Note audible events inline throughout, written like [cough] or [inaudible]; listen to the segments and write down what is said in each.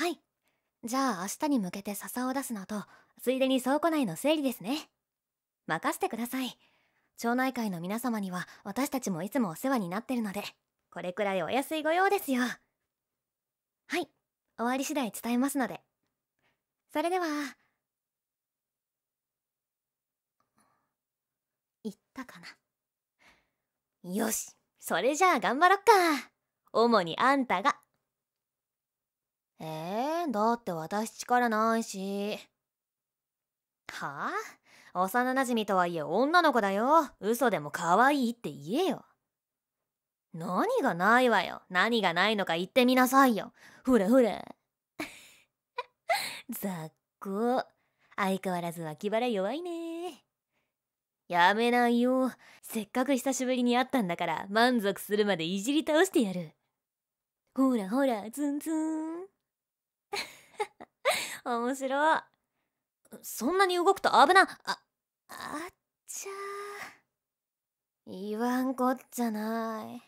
はいじゃあ明日に向けて笹を出すのとついでに倉庫内の整理ですね任せてください町内会の皆様には私たちもいつもお世話になってるのでこれくらいお安いご用ですよはい終わり次第伝えますのでそれでは行ったかなよしそれじゃあ頑張ろっか主にあんたがえー、だって私力ないし。はあ幼なじみとはいえ女の子だよ。嘘でも可愛いって言えよ。何がないわよ。何がないのか言ってみなさいよ。ふれふれ。雑 [laughs] 魚。相変わらず脇腹弱いね。やめないよ。せっかく久しぶりに会ったんだから満足するまでいじり倒してやる。ほらほら、ツンツン。[laughs] 面白い。そんなに動くと危な、あ、あっちゃ言わんこっちゃない。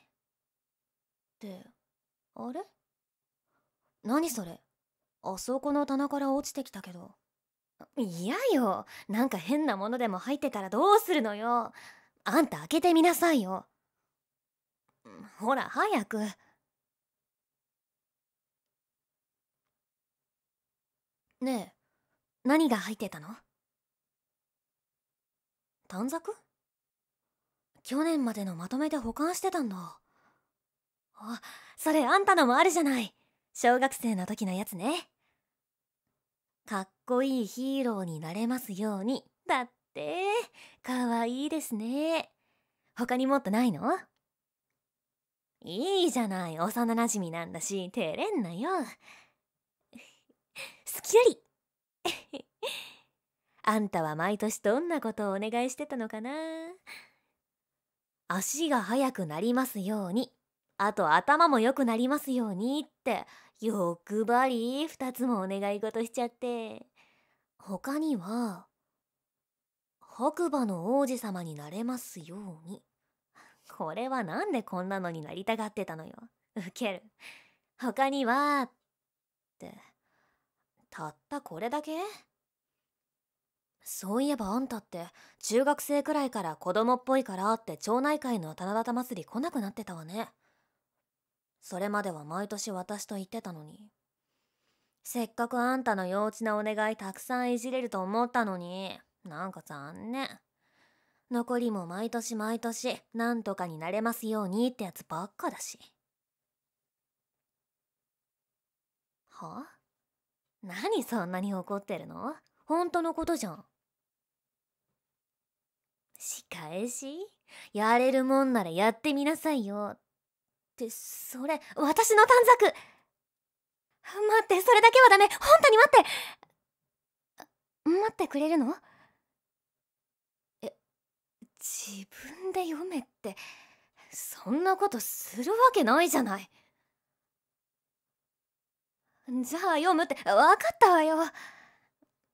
てあれ何それあそこの棚から落ちてきたけど。嫌よ。なんか変なものでも入ってたらどうするのよ。あんた開けてみなさいよ。ほら、早く。ねえ何が入ってたの短冊去年までのまとめで保管してたんだあそれあんたのもあるじゃない小学生の時のやつねかっこいいヒーローになれますようにだってかわいいですね他にもっとないのいいじゃない幼なじみなんだし照れんなよ好きなり [laughs] あんたは毎年どんなことをお願いしてたのかな足が速くなりますようにあと頭も良くなりますようにって欲張り2つもお願い事しちゃって他には白馬の王子様になれますようにこれは何でこんなのになりたがってたのよウケる他にはってたったこれだけそういえばあんたって中学生くらいから子供っぽいからって町内会の七夕祭り来なくなってたわねそれまでは毎年私と言ってたのにせっかくあんたの幼稚なお願いたくさんいじれると思ったのになんか残念残りも毎年毎年なんとかになれますようにってやつばっかだしはあ何そんなに怒ってるの本当のことじゃん。仕返しやれるもんならやってみなさいよ。って、それ、私の短冊待って、それだけはダメ本当に待って待ってくれるのえ、自分で読めって、そんなことするわけないじゃない。じゃあ読むって分かったわよ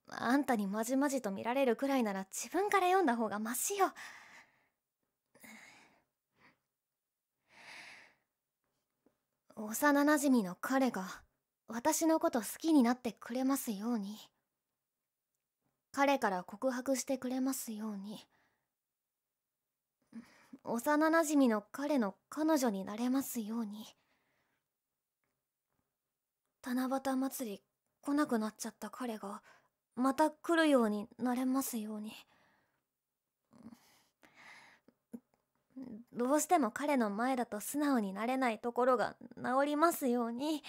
あんたにまじまじと見られるくらいなら自分から読んだ方がマシよ幼なじみの彼が私のこと好きになってくれますように彼から告白してくれますように幼なじみの彼の彼女になれますように。七夕祭り来なくなっちゃった彼がまた来るようになれますようにどうしても彼の前だと素直になれないところが治りますように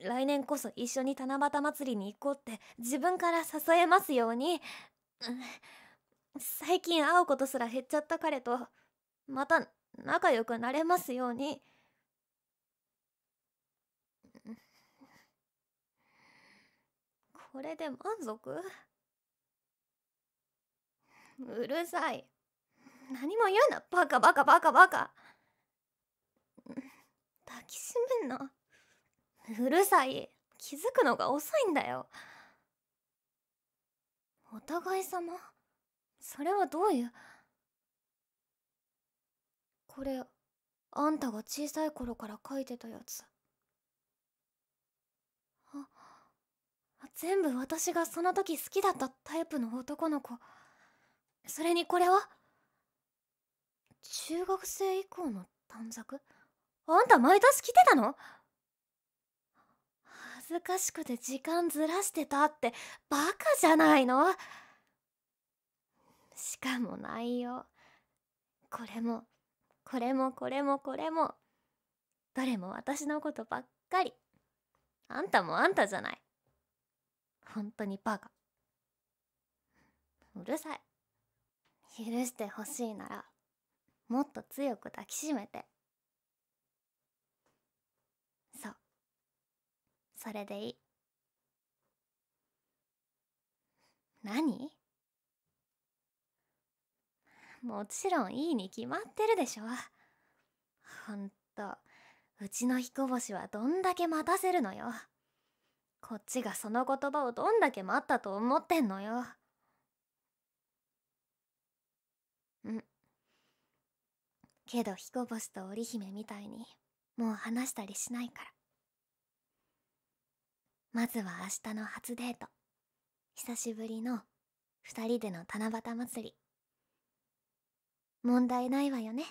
来年こそ一緒に七夕祭りに行こうって自分から誘えますように、うん、最近会うことすら減っちゃった彼とまた仲良くなれますように。これで満足うるさい何も言うなバカバカバカバカ抱きしめんなうるさい気づくのが遅いんだよお互い様それはどういうこれあんたが小さい頃から書いてたやつ全部私がその時好きだったタイプの男の子それにこれは中学生以降の短冊あんた毎年来てたの恥ずかしくて時間ずらしてたってバカじゃないのしかも内容これもこれもこれもこれもどれも私のことばっかりあんたもあんたじゃない本当にバカうるさい許してほしいならもっと強く抱きしめてそうそれでいい何もちろんいいに決まってるでしょほんとうちの彦星はどんだけ待たせるのよこっちがその言葉をどんだけ待ったと思ってんのよんけど彦星と織姫みたいにもう話したりしないからまずは明日の初デート久しぶりの2人での七夕祭り問題ないわよね